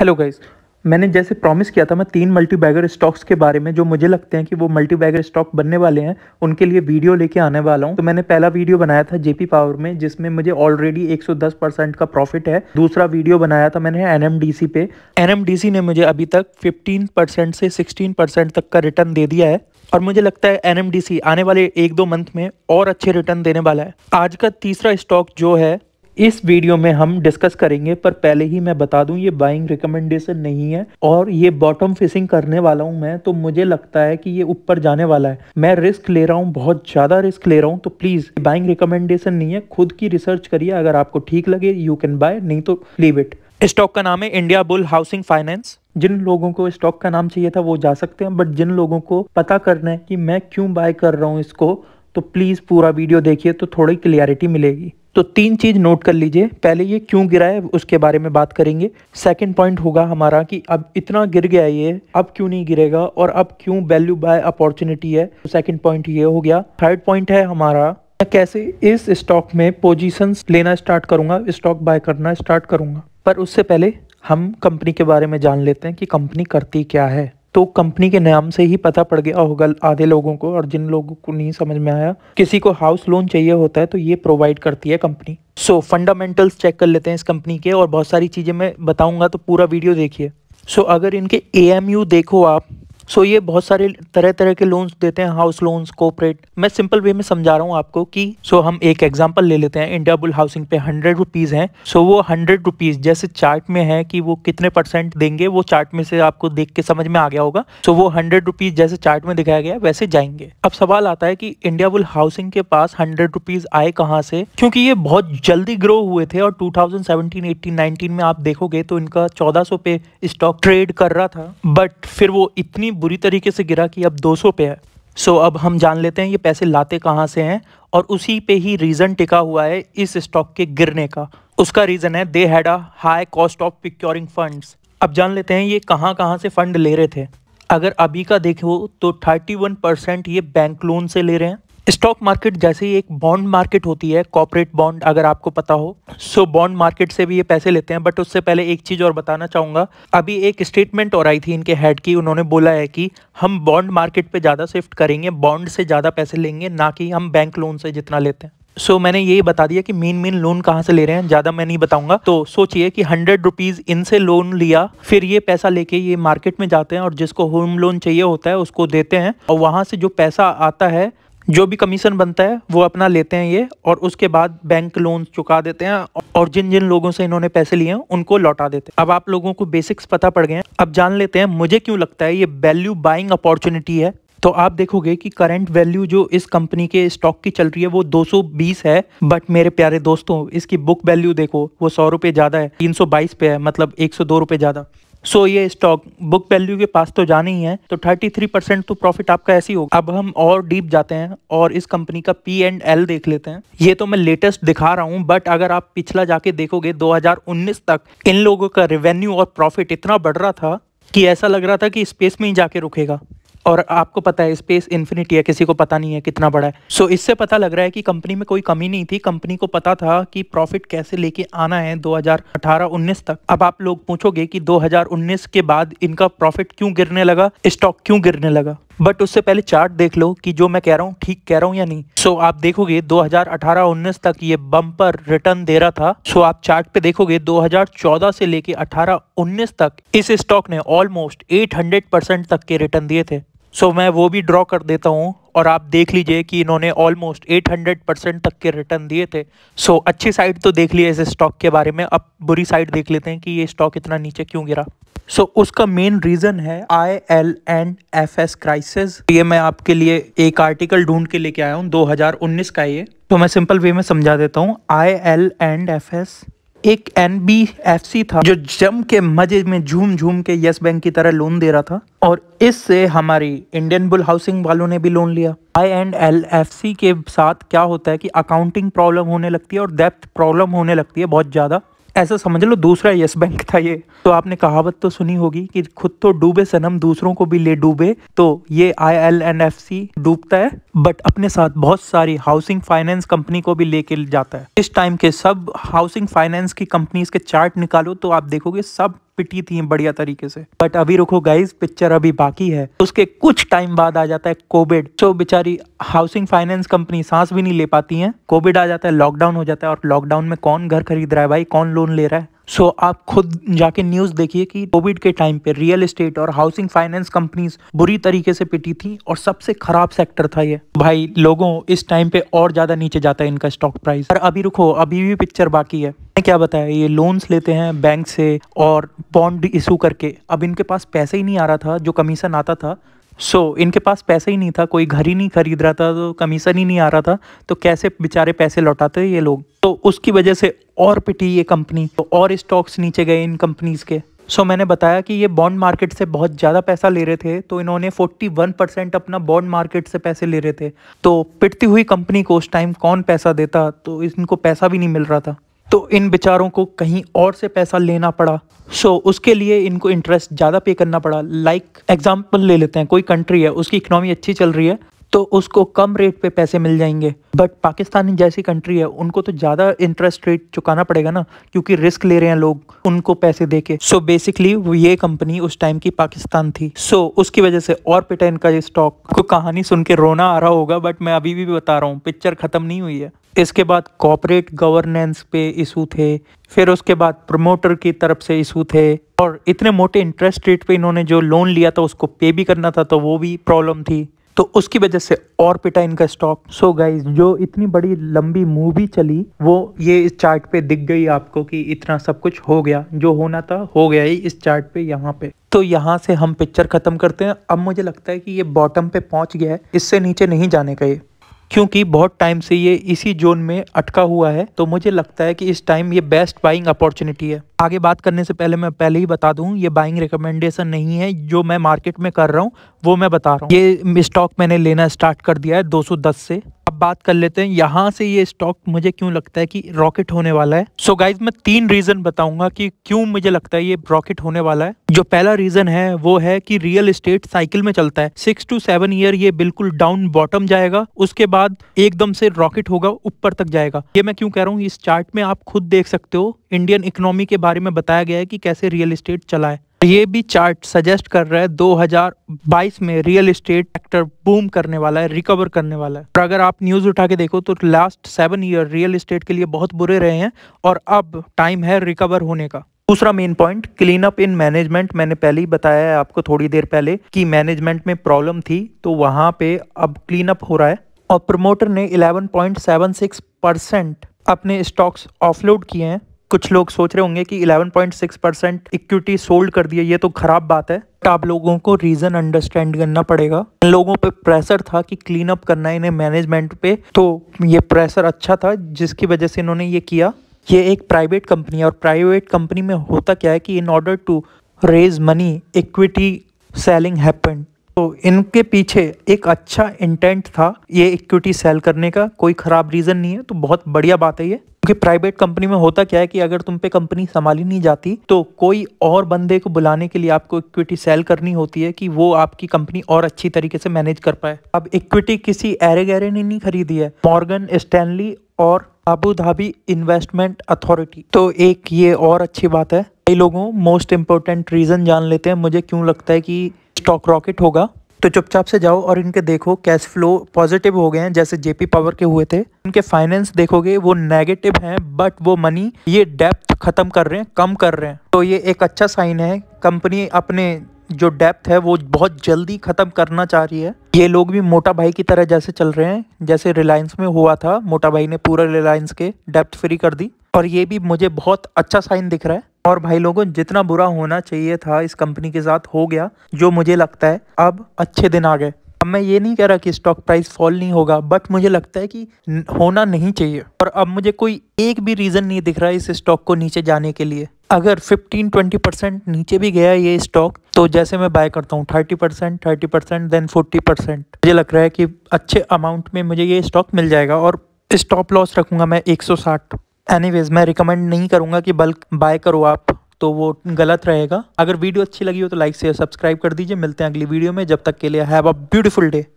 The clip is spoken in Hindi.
हेलो गाइज मैंने जैसे प्रॉमिस किया था मैं तीन मल्टी बैगर स्टॉक्स के बारे में जो मुझे लगते हैं कि वो मल्टी बैगर स्टॉक बनने वाले हैं उनके लिए वीडियो लेके आने वाला हूँ तो मैंने पहला वीडियो बनाया था जेपी पावर में जिसमें मुझे ऑलरेडी 110 परसेंट का प्रॉफिट है दूसरा वीडियो बनाया था मैंने एनएमडीसी पे एन ने मुझे अभी तक फिफ्टीन परसेंट से सिक्सटीन परसेंट तक का रिटर्न दे दिया है और मुझे लगता है एनएमडीसी आने वाले एक दो मंथ में और अच्छे रिटर्न देने वाला है आज का तीसरा स्टॉक जो है इस वीडियो में हम डिस्कस करेंगे पर पहले ही मैं बता दूं ये बाइंग रिकमेंडेशन नहीं है और ये बॉटम फिशिंग करने वाला हूं मैं तो मुझे लगता है कि ये ऊपर जाने वाला है मैं रिस्क ले रहा हूं बहुत ज़्यादा रिस्क ले रहा हूं तो प्लीज़ बाइंग रिकमेंडेशन नहीं है खुद की रिसर्च करिए अगर आपको ठीक लगे यू कैन बाय नहीं तो लीव इट स्टॉक का नाम है इंडिया बुल हाउसिंग फाइनेंस जिन लोगों को स्टॉक का नाम चाहिए था वो जा सकते हैं बट जिन लोगों को पता करना है कि मैं क्यों बाय कर रहा हूँ इसको तो प्लीज़ पूरा वीडियो देखिए तो थोड़ी क्लियरिटी मिलेगी तो तीन चीज़ नोट कर लीजिए पहले ये क्यों गिरा है उसके बारे में बात करेंगे सेकंड पॉइंट होगा हमारा कि अब इतना गिर गया ये अब क्यों नहीं गिरेगा और अब क्यों वैल्यू बाय अपॉर्चुनिटी है सेकंड तो पॉइंट ये हो गया थर्ड पॉइंट है हमारा मैं कैसे इस स्टॉक में पोजीशंस लेना स्टार्ट करूंगा स्टॉक बाय करना स्टार्ट करूंगा पर उससे पहले हम कंपनी के बारे में जान लेते हैं कि कंपनी करती क्या है तो कंपनी के नाम से ही पता पड़ गया होगा आधे लोगों को और जिन लोगों को नहीं समझ में आया किसी को हाउस लोन चाहिए होता है तो ये प्रोवाइड करती है कंपनी सो फंडामेंटल्स चेक कर लेते हैं इस कंपनी के और बहुत सारी चीज़ें मैं बताऊंगा तो पूरा वीडियो देखिए सो so, अगर इनके ए देखो आप सो so, ये बहुत सारे तरह तरह के लोन्स देते हैं हाउस लोन्स कोऑपरेट मैं सिंपल वे में समझा रहा हूँ आपको कि सो so, हम एक एग्जांपल ले लेते हैं इंडिया बुल हाउसिंग पे हंड्रेड रुपीज़ हैं सो so, वो हंड्रेड रुपीज़ जैसे चार्ट में है कि वो कितने परसेंट देंगे वो चार्ट में से आपको देख के समझ में आ गया होगा सो so, वो हंड्रेड रुपीज़ जैसे चार्ट में दिखाया गया वैसे जाएंगे अब सवाल आता है कि इंडिया बुल हाउसिंग के पास हंड्रेड रुपीज़ आए कहाँ से क्योंकि ये बहुत जल्दी ग्रो हुए थे और टू थाउजेंड सेवनटीन में आप देखोगे तो इनका चौदह पे स्टॉक ट्रेड कर रहा था बट फिर वो इतनी इतनी बुरी तरीके से गिरा कि अब 200 पे है सो अब हम जान लेते हैं ये पैसे लाते कहाँ से हैं और उसी पे ही रीज़न टिका हुआ है इस स्टॉक के गिरने का उसका रीज़न है they had a high cost of procuring funds अब जान लेते हैं ये कहाँ कहाँ से फ़ंड ले रहे थे अगर अभी का देखो तो 31 परसेंट ये बैंक लोन से ले रहे हैं स्टॉक मार्केट जैसे ही एक बॉन्ड मार्केट होती है कॉपरेट बॉन्ड अगर आपको पता हो सो बॉन्ड मार्केट से भी ये पैसे लेते हैं बट उससे पहले एक चीज़ और बताना चाहूँगा अभी एक स्टेटमेंट और आई थी इनके हेड की उन्होंने बोला है कि हम बॉन्ड मार्केट पे ज़्यादा शिफ्ट करेंगे बॉन्ड से ज़्यादा पैसे लेंगे ना कि हम बैंक लोन से जितना लेते हैं सो so, मैंने यही बता दिया कि मेन मेन लोन कहाँ से ले रहे हैं ज़्यादा मैं नहीं बताऊंगा तो सोचिए कि हंड्रेड रुपीज़ इनसे लोन लिया फिर ये पैसा लेके ये मार्केट में जाते हैं और जिसको होम लोन चाहिए होता है उसको देते हैं और वहाँ से जो पैसा आता है जो भी कमीशन बनता है वो अपना लेते हैं ये और उसके बाद बैंक लोन चुका देते हैं और जिन जिन लोगों से इन्होंने पैसे लिए हैं उनको लौटा देते हैं अब आप लोगों को बेसिक्स पता पड़ गए हैं अब जान लेते हैं मुझे क्यों लगता है ये वैल्यू बाइंग अपॉर्चुनिटी है तो आप देखोगे कि करंट वैल्यू जो इस कंपनी के स्टॉक की चल रही है वो 220 है बट मेरे प्यारे दोस्तों इसकी बुक वैल्यू देखो वो सौ रुपये ज़्यादा है 322 पे है मतलब एक सौ ज़्यादा सो ये स्टॉक बुक वैल्यू के पास तो जाना ही है तो 33 परसेंट तो प्रॉफिट आपका ऐसे ही होगा अब हम और डीप जाते हैं और इस कंपनी का पी एंड एल देख लेते हैं ये तो मैं लेटेस्ट दिखा रहा हूँ बट अगर आप पिछला जाके देखोगे 2019 तक इन लोगों का रेवेन्यू और प्रॉफिट इतना बढ़ रहा था कि ऐसा लग रहा था कि स्पेस में ही जाके रुकेगा और आपको पता है स्पेस इन्फिनिटी है किसी को पता नहीं है कितना बड़ा है सो so, इससे पता लग रहा है कि कंपनी में कोई कमी नहीं थी कंपनी को पता था कि प्रॉफिट कैसे लेके आना है 2018-19 तक अब आप लोग पूछोगे कि 2019 के बाद इनका प्रॉफिट क्यों गिरने लगा स्टॉक क्यों गिरने लगा बट उससे पहले चार्ट देख लो कि जो मैं कह रहा हूँ ठीक कह रहा हूँ या नहीं सो so, आप देखोगे 2018-19 तक ये बम्पर रिटर्न दे रहा था सो so, आप चार्ट पे देखोगे 2014 से लेके 18-19 तक इस स्टॉक ने ऑलमोस्ट 800 परसेंट तक के रिटर्न दिए थे सो मैं वो भी ड्रॉ कर देता हूँ और आप देख लीजिए कि इन्होंने ऑलमोस्ट 800 परसेंट तक के रिटर्न दिए थे सो so, अच्छी साइड तो देख लिया इस स्टॉक के बारे में अब बुरी साइड देख लेते हैं कि ये स्टॉक इतना नीचे क्यों गिरा सो so, उसका मेन रीज़न है I L and F S crisis ये मैं आपके लिए एक आर्टिकल ढूंढ के लेके आया हूँ 2019 का ये तो मैं सिंपल वे में समझा देता हूँ I L and F S एक एन बी एफ सी था जो जम के मजे में झूम झूम के यस बैंक की तरह लोन दे रहा था और इससे हमारी इंडियन बुल हाउसिंग वालों ने भी लोन लिया I and L F C के साथ क्या होता है कि अकाउंटिंग प्रॉब्लम होने लगती है और डेप्थ प्रॉब्लम होने लगती है बहुत ज़्यादा ऐसा समझ लो दूसरा यस बैंक था ये तो आपने कहावत तो सुनी होगी कि खुद तो डूबे सनम दूसरों को भी ले डूबे तो ये I L N F C डूबता है बट अपने साथ बहुत सारी हाउसिंग फाइनेंस कंपनी को भी लेके जाता है इस टाइम के सब हाउसिंग फाइनेंस की कंपनीज के चार्ट निकालो तो आप देखोगे सब पिटी थी बढ़िया तरीके से बट अभी रुको गाइज पिक्चर अभी बाकी है उसके कुछ टाइम बाद आ जाता है कोविड तो बेचारी हाउसिंग फाइनेंस कंपनी सांस भी नहीं ले पाती है कोविड आ जाता है लॉकडाउन हो जाता है और लॉकडाउन में कौन घर खरीद रहा है भाई कौन लोन ले रहा है सो so, आप खुद जाके न्यूज़ देखिए कि कोविड के टाइम पे रियल एस्टेट और हाउसिंग फाइनेंस कंपनीज बुरी तरीके से पिटी थी और सबसे खराब सेक्टर था ये भाई लोगों इस टाइम पे और ज़्यादा नीचे जाता है इनका स्टॉक प्राइस पर अभी रुको अभी भी पिक्चर बाकी है क्या बताया ये लोन्स लेते हैं बैंक से और बॉन्ड इशू करके अब इनके पास पैसे ही नहीं आ रहा था जो कमीशन आता था सो so, इनके पास पैसा ही नहीं था कोई घर ही नहीं खरीद रहा था तो कमीशन ही नहीं आ रहा था तो कैसे बेचारे पैसे लौटाते ये लोग तो उसकी वजह से और पिटी ये कंपनी तो और स्टॉक्स नीचे गए इन कंपनीज के सो so, मैंने बताया कि ये बॉन्ड मार्केट से बहुत ज़्यादा पैसा ले रहे थे तो इन्होंने 41 परसेंट अपना बॉन्ड मार्केट से पैसे ले रहे थे तो पिटती हुई कंपनी को उस टाइम कौन पैसा देता तो इनको पैसा भी नहीं मिल रहा था तो इन बेचारों को कहीं और से पैसा लेना पड़ा सो so, उसके लिए इनको इंटरेस्ट ज़्यादा पे करना पड़ा लाइक like, एग्जाम्पल ले लेते हैं कोई कंट्री है उसकी इकनॉमी अच्छी चल रही है तो उसको कम रेट पे पैसे मिल जाएंगे बट पाकिस्तान जैसी कंट्री है उनको तो ज़्यादा इंटरेस्ट रेट चुकाना पड़ेगा ना क्योंकि रिस्क ले रहे हैं लोग उनको पैसे दे के सो बेसिकली बेसिकली ये कंपनी उस टाइम की पाकिस्तान थी सो so, उसकी वजह से और पिटा इनका ये स्टॉक को कहानी सुन के रोना आ रहा होगा बट मैं अभी भी बता रहा हूँ पिक्चर ख़त्म नहीं हुई है इसके बाद कॉपरेट गवर्नेंस पे इशू थे फिर उसके बाद प्रमोटर की तरफ से इशू थे और इतने मोटे इंटरेस्ट रेट पे इन्होंने जो लोन लिया था उसको पे भी करना था तो वो भी प्रॉब्लम थी तो उसकी वजह से और पिटा इनका स्टॉक सो गाइज जो इतनी बड़ी लंबी मूवी चली वो ये इस चार्ट पे दिख गई आपको कि इतना सब कुछ हो गया जो होना था हो गया ही इस चार्ट पे यहाँ पे तो यहाँ से हम पिक्चर खत्म करते हैं अब मुझे लगता है कि ये बॉटम पे पहुंच गया है इससे नीचे नहीं जाने का ये क्योंकि बहुत टाइम से ये इसी जोन में अटका हुआ है तो मुझे लगता है कि इस टाइम ये बेस्ट बाइंग अपॉर्चुनिटी है आगे बात करने से पहले मैं पहले ही बता दूं ये बाइंग रिकमेंडेशन नहीं है जो मैं मार्केट में कर रहा हूँ वो मैं बता रहा हूँ ये स्टॉक मैंने लेना स्टार्ट कर दिया है 210 से बात कर लेते हैं यहाँ से ये स्टॉक मुझे क्यों लगता है कि रॉकेट होने वाला है सो so गाइज मैं तीन रीजन बताऊंगा कि क्यों मुझे लगता है ये रॉकेट होने वाला है जो पहला रीजन है वो है कि रियल एस्टेट साइकिल में चलता है सिक्स टू सेवन ईयर ये बिल्कुल डाउन बॉटम जाएगा उसके बाद एकदम से रॉकेट होगा ऊपर तक जाएगा ये मैं क्यों कह रहा हूँ इस चार्ट में आप खुद देख सकते हो इंडियन इकोनॉमी के बारे में बताया गया है कि कैसे रियल इस्टेट चला है ये भी चार्ट सजेस्ट कर रहा है 2022 में रियल एस्टेट सेक्टर बूम करने वाला है रिकवर करने वाला है और अगर आप न्यूज़ उठा के देखो तो last seven year real estate के लिए बहुत बुरे रहे हैं और अब टाइम है रिकवर होने का दूसरा main point clean up in management मैंने पहले ही बताया है आपको थोड़ी देर पहले कि मैनेजमेंट में प्रॉब्लम थी तो वहाँ पे अब क्लीन अप हो रहा है और प्रमोटर ने 11.76 परसेंट अपने स्टॉक्स ऑफलोड किए हैं कुछ लोग सोच रहे होंगे कि 11.6 परसेंट इक्विटी सोल्ड कर दिए ये तो खराब बात है तो आप लोगों को रीजन अंडरस्टैंड करना पड़ेगा इन लोगों पे प्रेशर था कि क्लीन अप करना है इन्हें मैनेजमेंट पे तो ये प्रेशर अच्छा था जिसकी वजह से इन्होंने ये किया ये एक प्राइवेट कंपनी है और प्राइवेट कंपनी में होता क्या है कि in order to raise money equity selling happen तो इनके पीछे एक अच्छा इंटेंट था ये इक्विटी सेल करने का कोई ख़राब रीज़न नहीं है तो बहुत बढ़िया बात है ये क्योंकि प्राइवेट कंपनी में होता क्या है कि अगर तुम पे कंपनी संभाली नहीं जाती तो कोई और बंदे को बुलाने के लिए आपको इक्विटी सेल करनी होती है कि वो आपकी कंपनी और अच्छी तरीके से मैनेज कर पाए अब इक्विटी किसी एरे गहरे ने नहीं खरीदी है मॉर्गन स्टैनली और अबू धाबी इन्वेस्टमेंट अथॉरिटी तो एक ये और अच्छी बात है कई लोगों मोस्ट इम्पोर्टेंट रीज़न जान लेते हैं मुझे क्यों लगता है कि स्टॉक रॉकेट होगा तो चुपचाप से जाओ और इनके देखो कैश फ्लो पॉजिटिव हो गए हैं जैसे जेपी पावर के हुए थे इनके फाइनेंस देखोगे वो नेगेटिव हैं बट वो मनी ये डेप्थ खत्म कर रहे हैं कम कर रहे हैं तो ये एक अच्छा साइन है कंपनी अपने जो डेप्थ है वो बहुत जल्दी ख़त्म करना चाह रही है ये लोग भी मोटा भाई की तरह जैसे चल रहे हैं जैसे रिलायंस में हुआ था मोटा भाई ने पूरा रिलायंस के डेप्थ फ्री कर दी और ये भी मुझे बहुत अच्छा साइन दिख रहा है और भाई लोगों जितना बुरा होना चाहिए था इस कंपनी के साथ हो गया जो मुझे लगता है अब अच्छे दिन आ गए अब मैं ये नहीं कह रहा कि स्टॉक प्राइस फॉल नहीं होगा बट मुझे लगता है कि होना नहीं चाहिए और अब मुझे कोई एक भी रीज़न नहीं दिख रहा है इस स्टॉक को नीचे जाने के लिए अगर 15-20 परसेंट नीचे भी गया ये स्टॉक तो जैसे मैं बाय करता हूँ 30 percent thirty percent then 40 percent मुझे लग रहा है कि अच्छे अमाउंट में मुझे ये स्टॉक मिल जाएगा और स्टॉप लॉस रखूँगा मैं 160 एनीवेज मैं रिकमेंड नहीं करूँगा कि बल्क बाय करो आप तो वो गलत रहेगा अगर वीडियो अच्छी लगी हो तो लाइक से सब्सक्राइब कर दीजिए मिलते हैं अगली वीडियो में जब तक के लिए हैव अ ब्यूटीफुल डे